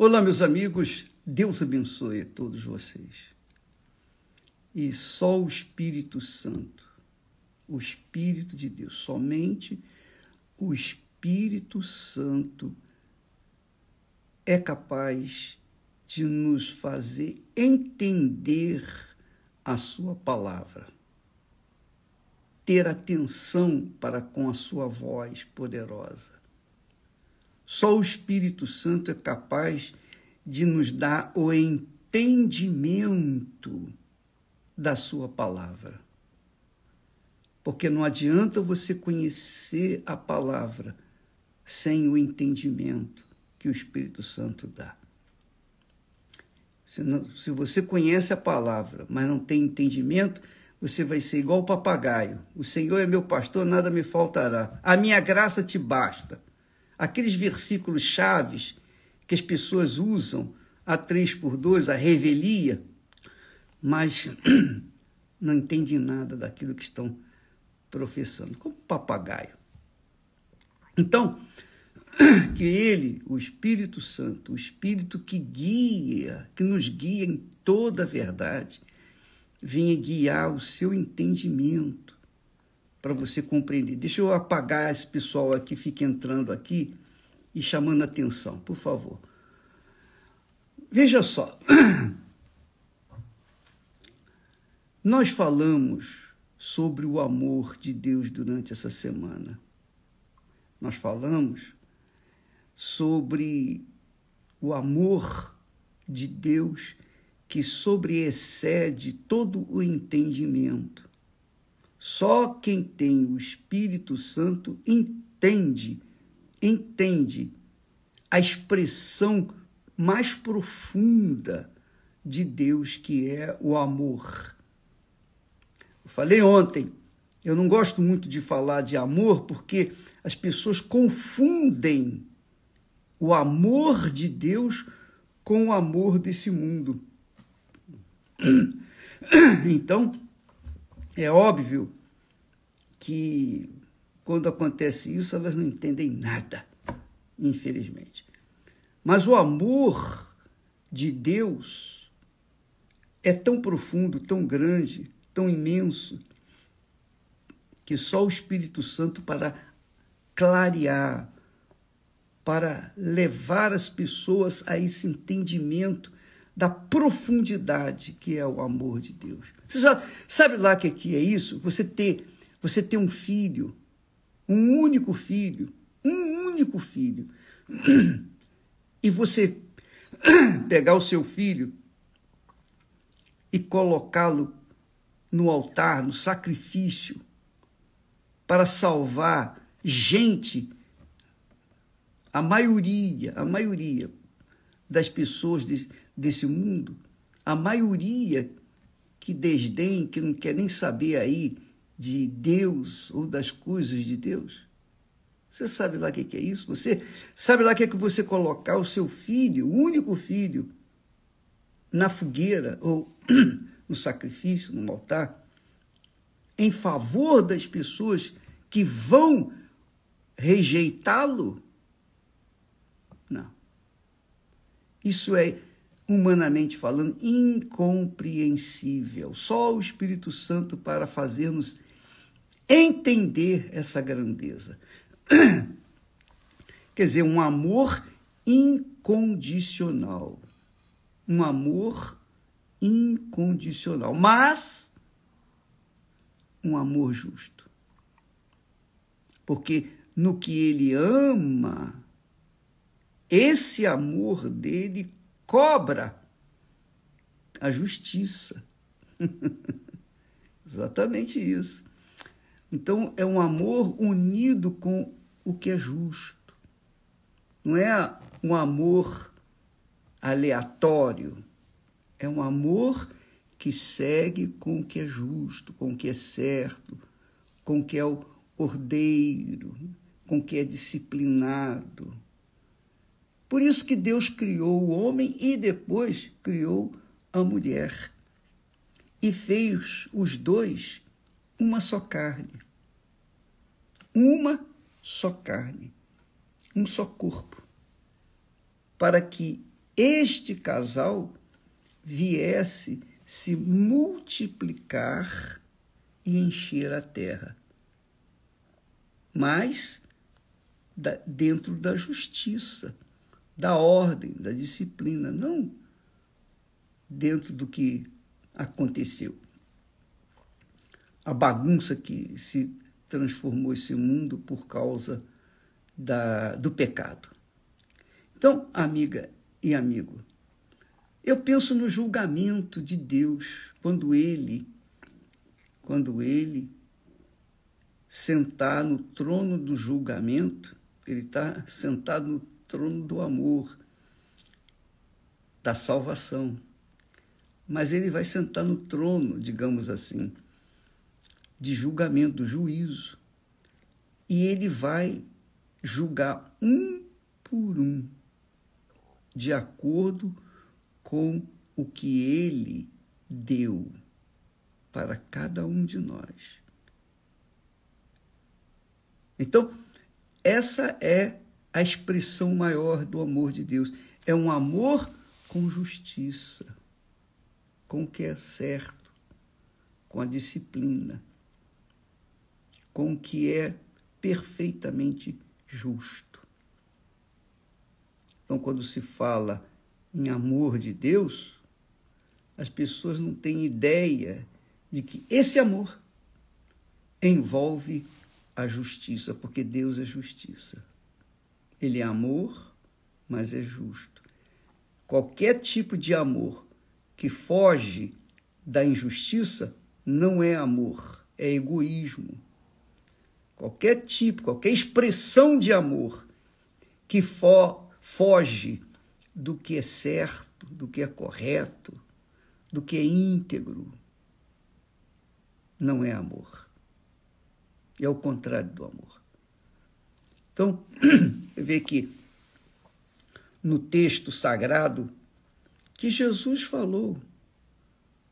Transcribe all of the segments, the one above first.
Olá, meus amigos, Deus abençoe a todos vocês. E só o Espírito Santo, o Espírito de Deus, somente o Espírito Santo é capaz de nos fazer entender a Sua palavra, ter atenção para com a Sua voz poderosa só o Espírito Santo é capaz de nos dar o entendimento da Sua palavra. Porque não adianta você conhecer a palavra sem o entendimento que o Espírito Santo dá. Se, não, se você conhece a palavra, mas não tem entendimento, você vai ser igual o papagaio. O Senhor é meu pastor, nada me faltará. A minha graça te basta aqueles versículos chaves que as pessoas usam a três por dois, a revelia, mas não entendem nada daquilo que estão professando, como papagaio. Então, que ele, o Espírito Santo, o Espírito que guia, que nos guia em toda a verdade, venha guiar o seu entendimento para você compreender. Deixa eu apagar esse pessoal aqui, fica entrando aqui e chamando atenção, por favor. Veja só. Nós falamos sobre o amor de Deus durante essa semana. Nós falamos sobre o amor de Deus que sobreexcede todo o entendimento. Só quem tem o Espírito Santo entende, entende a expressão mais profunda de Deus, que é o amor. Eu falei ontem, eu não gosto muito de falar de amor porque as pessoas confundem o amor de Deus com o amor desse mundo. Então, é óbvio que quando acontece isso, elas não entendem nada, infelizmente. Mas o amor de Deus é tão profundo, tão grande, tão imenso, que só o Espírito Santo para clarear, para levar as pessoas a esse entendimento da profundidade que é o amor de Deus. Você já sabe lá que aqui é, é isso? Você ter, você ter um filho, um único filho, um único filho. E você pegar o seu filho e colocá-lo no altar, no sacrifício, para salvar gente, a maioria, a maioria das pessoas de, desse mundo, a maioria que desdém, que não quer nem saber aí de Deus ou das coisas de Deus? Você sabe lá o que é isso? Você sabe lá o que é que você colocar o seu filho, o único filho, na fogueira ou no sacrifício, no altar, em favor das pessoas que vão rejeitá-lo? Não. Isso é humanamente falando, incompreensível. Só o Espírito Santo para fazermos entender essa grandeza. Quer dizer, um amor incondicional. Um amor incondicional, mas um amor justo. Porque no que ele ama, esse amor dele cobra a justiça. Exatamente isso. Então, é um amor unido com o que é justo. Não é um amor aleatório. É um amor que segue com o que é justo, com o que é certo, com o que é o ordeiro, com o que é disciplinado. Por isso que Deus criou o homem e depois criou a mulher. E fez os dois uma só carne. Uma só carne. Um só corpo. Para que este casal viesse se multiplicar e encher a terra. Mas dentro da justiça da ordem, da disciplina, não dentro do que aconteceu. A bagunça que se transformou esse mundo por causa da, do pecado. Então, amiga e amigo, eu penso no julgamento de Deus quando ele quando ele sentar no trono do julgamento, ele está sentado no trono do amor, da salvação. Mas ele vai sentar no trono, digamos assim, de julgamento, juízo. E ele vai julgar um por um, de acordo com o que ele deu para cada um de nós. Então, essa é a expressão maior do amor de Deus. É um amor com justiça, com o que é certo, com a disciplina, com o que é perfeitamente justo. Então, quando se fala em amor de Deus, as pessoas não têm ideia de que esse amor envolve a justiça, porque Deus é justiça. Ele é amor, mas é justo. Qualquer tipo de amor que foge da injustiça não é amor, é egoísmo. Qualquer tipo, qualquer expressão de amor que fo foge do que é certo, do que é correto, do que é íntegro, não é amor. É o contrário do amor. Então, vê que no texto sagrado que Jesus falou,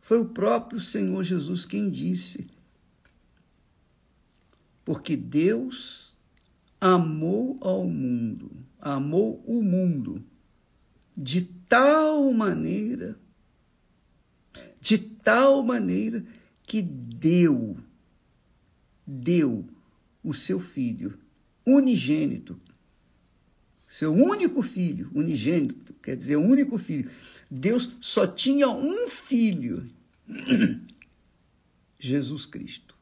foi o próprio Senhor Jesus quem disse. Porque Deus amou ao mundo, amou o mundo de tal maneira, de tal maneira que deu, deu o seu filho unigênito, seu único filho, unigênito, quer dizer, o único filho. Deus só tinha um filho, Jesus Cristo.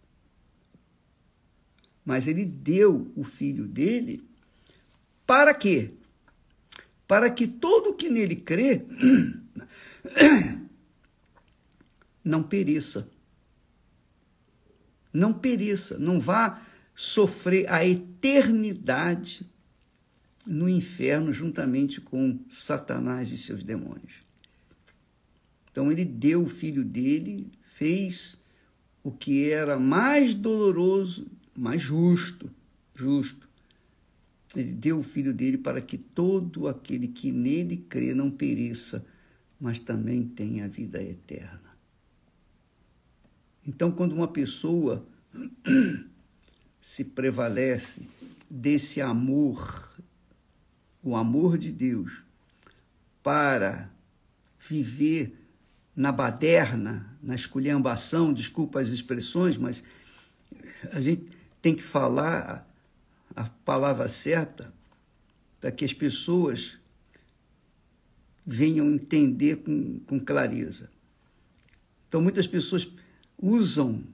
Mas ele deu o filho dele para quê? Para que todo que nele crê não pereça. Não pereça, não vá sofrer a eternidade eternidade no inferno juntamente com Satanás e seus demônios. Então ele deu o filho dele, fez o que era mais doloroso, mais justo, justo. Ele deu o filho dele para que todo aquele que nele crê não pereça, mas também tenha a vida eterna. Então, quando uma pessoa se prevalece desse amor, o amor de Deus, para viver na baderna, na esculhambação, desculpa as expressões, mas a gente tem que falar a palavra certa para que as pessoas venham entender com, com clareza. Então, muitas pessoas usam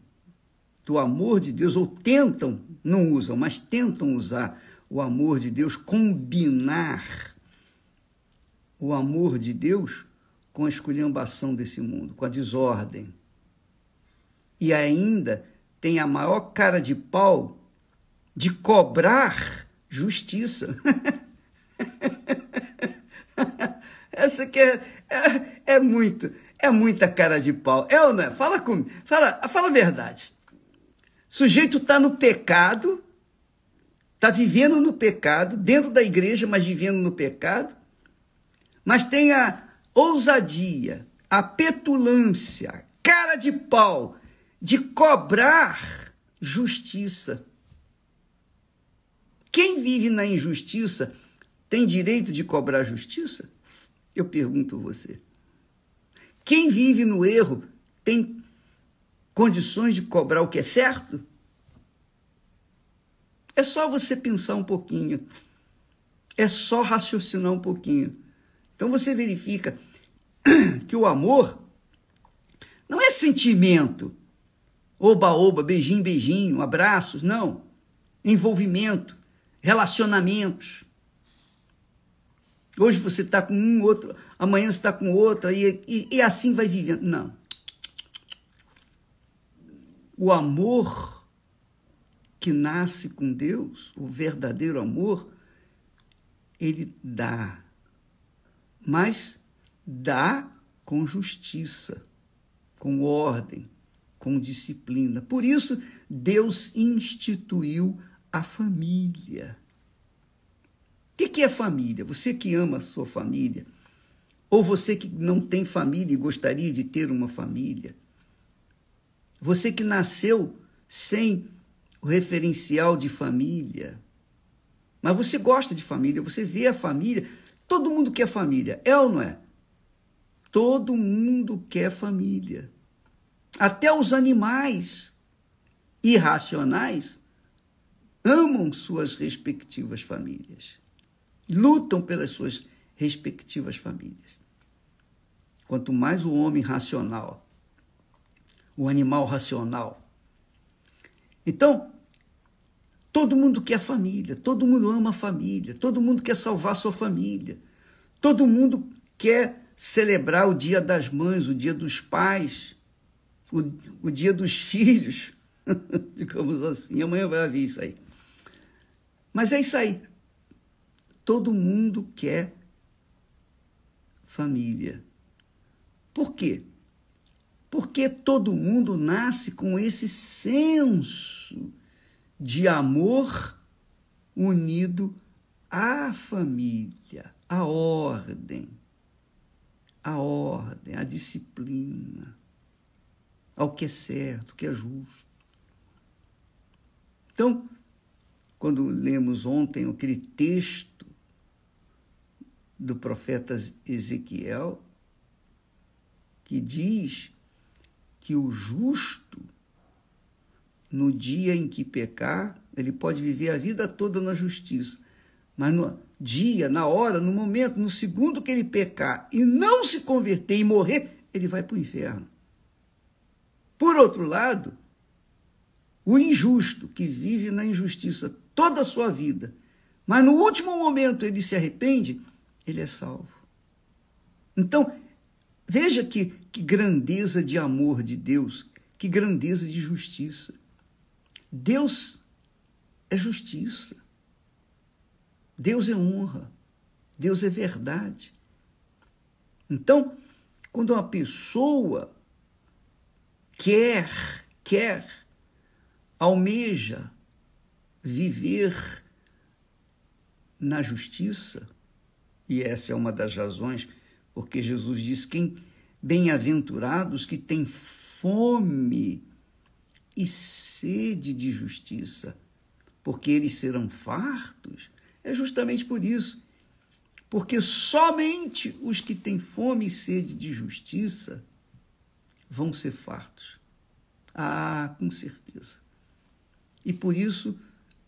do amor de Deus, ou tentam, não usam, mas tentam usar o amor de Deus, combinar o amor de Deus com a esculhambação desse mundo, com a desordem. E ainda tem a maior cara de pau de cobrar justiça. Essa que é, é, é, muito, é muita cara de pau. É ou não é? Fala comigo, fala, fala a verdade sujeito está no pecado, está vivendo no pecado, dentro da igreja, mas vivendo no pecado, mas tem a ousadia, a petulância, cara de pau de cobrar justiça. Quem vive na injustiça tem direito de cobrar justiça? Eu pergunto você. Quem vive no erro tem condições de cobrar o que é certo? É só você pensar um pouquinho. É só raciocinar um pouquinho. Então você verifica que o amor não é sentimento. Oba, oba, beijinho, beijinho, abraços, não. Envolvimento, relacionamentos. Hoje você está com um, outro, amanhã você está com outro, e, e, e assim vai vivendo. Não o amor que nasce com Deus, o verdadeiro amor, ele dá, mas dá com justiça, com ordem, com disciplina. Por isso, Deus instituiu a família. O que é família? Você que ama a sua família, ou você que não tem família e gostaria de ter uma família. Você que nasceu sem o referencial de família. Mas você gosta de família, você vê a família. Todo mundo quer família, é ou não é? Todo mundo quer família. Até os animais irracionais amam suas respectivas famílias, lutam pelas suas respectivas famílias. Quanto mais o homem racional o animal racional. Então, todo mundo quer família, todo mundo ama a família, todo mundo quer salvar sua família, todo mundo quer celebrar o dia das mães, o dia dos pais, o, o dia dos filhos, digamos assim. Amanhã vai haver isso aí. Mas é isso aí. Todo mundo quer família. Por quê? Porque todo mundo nasce com esse senso de amor unido à família, à ordem, à ordem, à disciplina, ao que é certo, que é justo. Então, quando lemos ontem aquele texto do profeta Ezequiel, que diz que o justo, no dia em que pecar, ele pode viver a vida toda na justiça, mas no dia, na hora, no momento, no segundo que ele pecar e não se converter e morrer, ele vai para o inferno. Por outro lado, o injusto que vive na injustiça toda a sua vida, mas no último momento ele se arrepende, ele é salvo. Então, veja que que grandeza de amor de Deus, que grandeza de justiça. Deus é justiça. Deus é honra. Deus é verdade. Então, quando uma pessoa quer, quer, almeja viver na justiça, e essa é uma das razões porque Jesus diz quem Bem-aventurados que têm fome e sede de justiça, porque eles serão fartos. É justamente por isso. Porque somente os que têm fome e sede de justiça vão ser fartos. Ah, com certeza. E por isso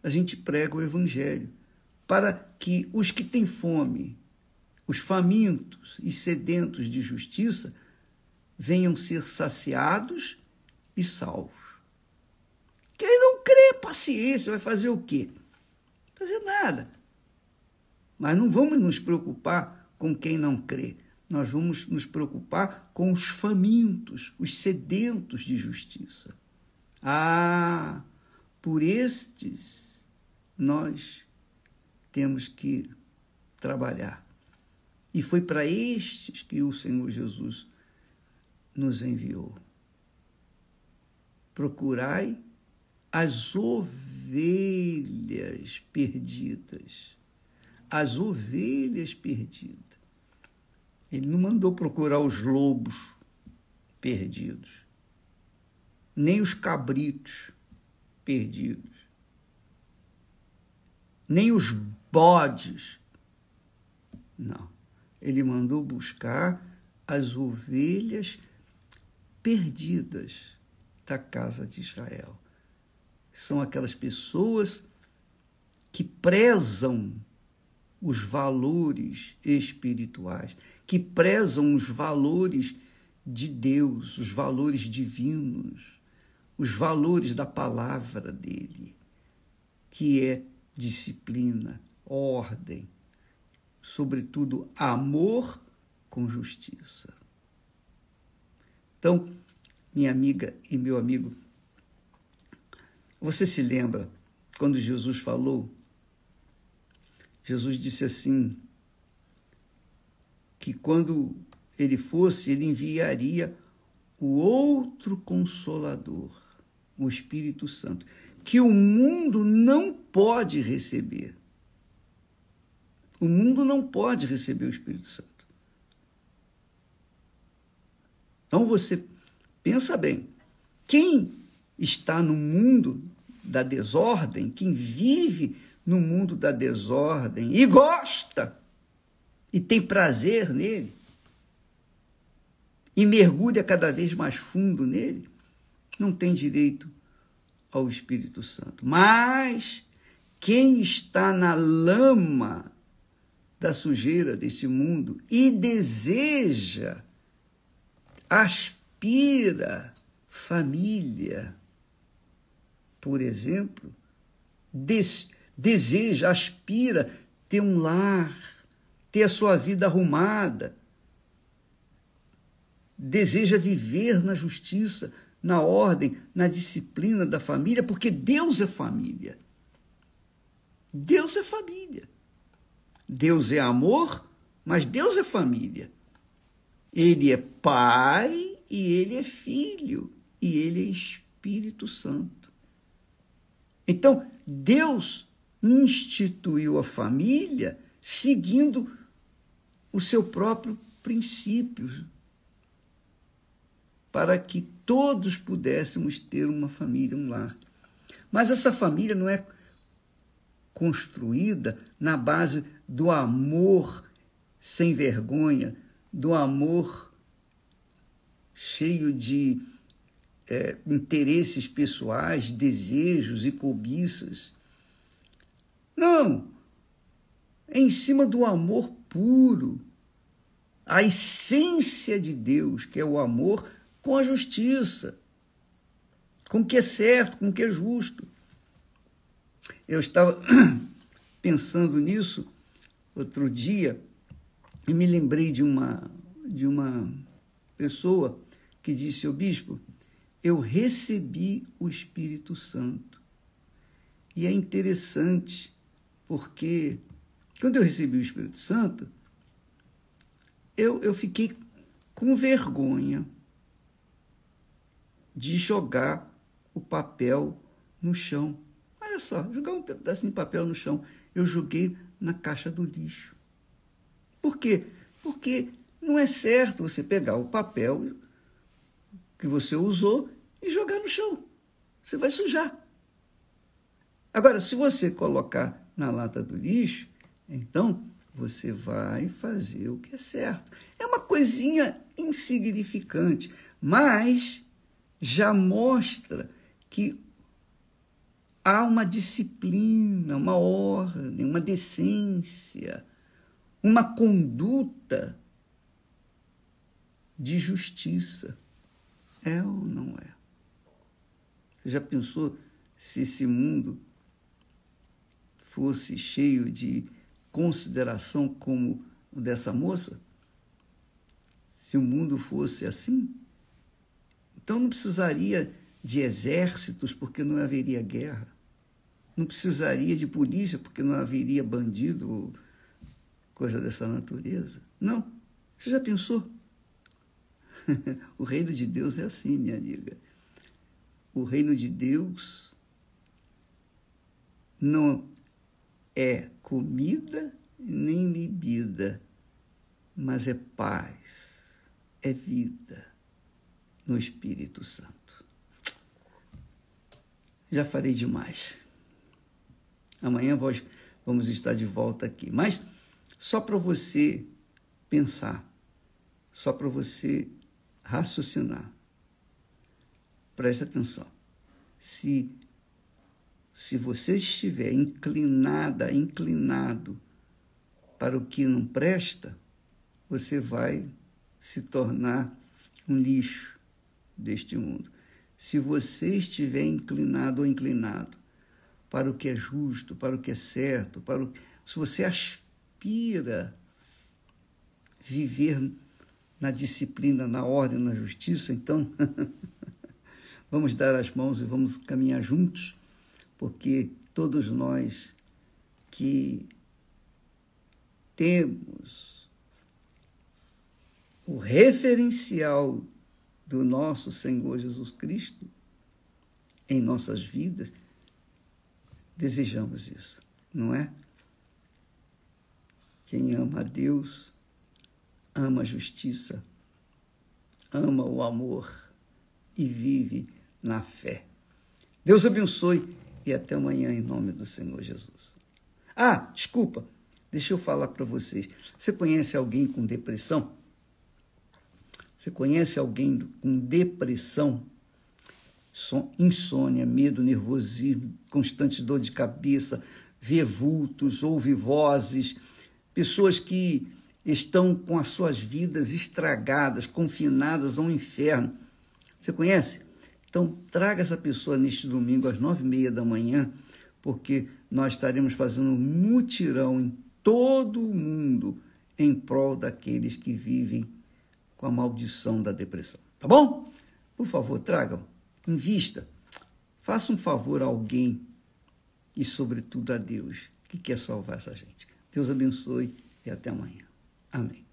a gente prega o Evangelho, para que os que têm fome, os famintos e sedentos de justiça, venham ser saciados e salvos. Quem não crê, paciência, vai fazer o quê? fazer nada. Mas não vamos nos preocupar com quem não crê. Nós vamos nos preocupar com os famintos, os sedentos de justiça. Ah, por estes nós temos que trabalhar. E foi para estes que o Senhor Jesus nos enviou. Procurai as ovelhas perdidas. As ovelhas perdidas. Ele não mandou procurar os lobos perdidos, nem os cabritos perdidos, nem os bodes. Não. Ele mandou buscar as ovelhas perdidas perdidas da casa de Israel. São aquelas pessoas que prezam os valores espirituais, que prezam os valores de Deus, os valores divinos, os valores da palavra dele, que é disciplina, ordem, sobretudo amor com justiça. Então, minha amiga e meu amigo, você se lembra quando Jesus falou? Jesus disse assim: que quando ele fosse, ele enviaria o outro consolador, o Espírito Santo, que o mundo não pode receber. O mundo não pode receber o Espírito Santo. Então você pensa bem, quem está no mundo da desordem, quem vive no mundo da desordem e gosta e tem prazer nele e mergulha cada vez mais fundo nele, não tem direito ao Espírito Santo. Mas quem está na lama da sujeira desse mundo e deseja aspira família, por exemplo, des, deseja, aspira ter um lar, ter a sua vida arrumada, deseja viver na justiça, na ordem, na disciplina da família, porque Deus é família. Deus é família. Deus é amor, mas Deus é família. Ele é Pai e ele é Filho e ele é Espírito Santo. Então, Deus instituiu a família seguindo o seu próprio princípio para que todos pudéssemos ter uma família, um lar. Mas essa família não é construída na base do amor sem vergonha, do amor cheio de é, interesses pessoais, desejos e cobiças. Não! É em cima do amor puro, a essência de Deus, que é o amor com a justiça, com o que é certo, com o que é justo. Eu estava pensando nisso outro dia eu me lembrei de uma, de uma pessoa que disse ao bispo: Eu recebi o Espírito Santo. E é interessante, porque quando eu recebi o Espírito Santo, eu, eu fiquei com vergonha de jogar o papel no chão. Olha só, jogar um pedacinho de papel no chão. Eu joguei na caixa do lixo. Por quê? Porque não é certo você pegar o papel que você usou e jogar no chão. Você vai sujar. Agora, se você colocar na lata do lixo, então você vai fazer o que é certo. É uma coisinha insignificante, mas já mostra que há uma disciplina, uma ordem, uma decência uma conduta de justiça. É ou não é? Você já pensou se esse mundo fosse cheio de consideração como o dessa moça? Se o mundo fosse assim? Então não precisaria de exércitos, porque não haveria guerra. Não precisaria de polícia, porque não haveria bandido coisa dessa natureza. Não. Você já pensou? o reino de Deus é assim, minha amiga. O reino de Deus não é comida nem bebida, mas é paz, é vida no Espírito Santo. Já falei demais. Amanhã vamos estar de volta aqui. Mas só para você pensar, só para você raciocinar. Preste atenção. Se se você estiver inclinada, inclinado para o que não presta, você vai se tornar um lixo deste mundo. Se você estiver inclinado ou inclinado para o que é justo, para o que é certo, para o se você aspira inspira viver na disciplina, na ordem, na justiça, então vamos dar as mãos e vamos caminhar juntos, porque todos nós que temos o referencial do nosso Senhor Jesus Cristo em nossas vidas, desejamos isso, não é? Quem ama a Deus, ama a justiça, ama o amor e vive na fé. Deus abençoe e até amanhã, em nome do Senhor Jesus. Ah, desculpa, deixa eu falar para vocês. Você conhece alguém com depressão? Você conhece alguém com depressão? Insônia, medo, nervosismo, constante dor de cabeça, vê vultos, ouve vozes pessoas que estão com as suas vidas estragadas, confinadas a um inferno. Você conhece? Então, traga essa pessoa neste domingo às nove e meia da manhã, porque nós estaremos fazendo um mutirão em todo o mundo em prol daqueles que vivem com a maldição da depressão. Tá bom? Por favor, tragam, invista, faça um favor a alguém e, sobretudo, a Deus que quer salvar essa gente. Deus abençoe e até amanhã. Amém.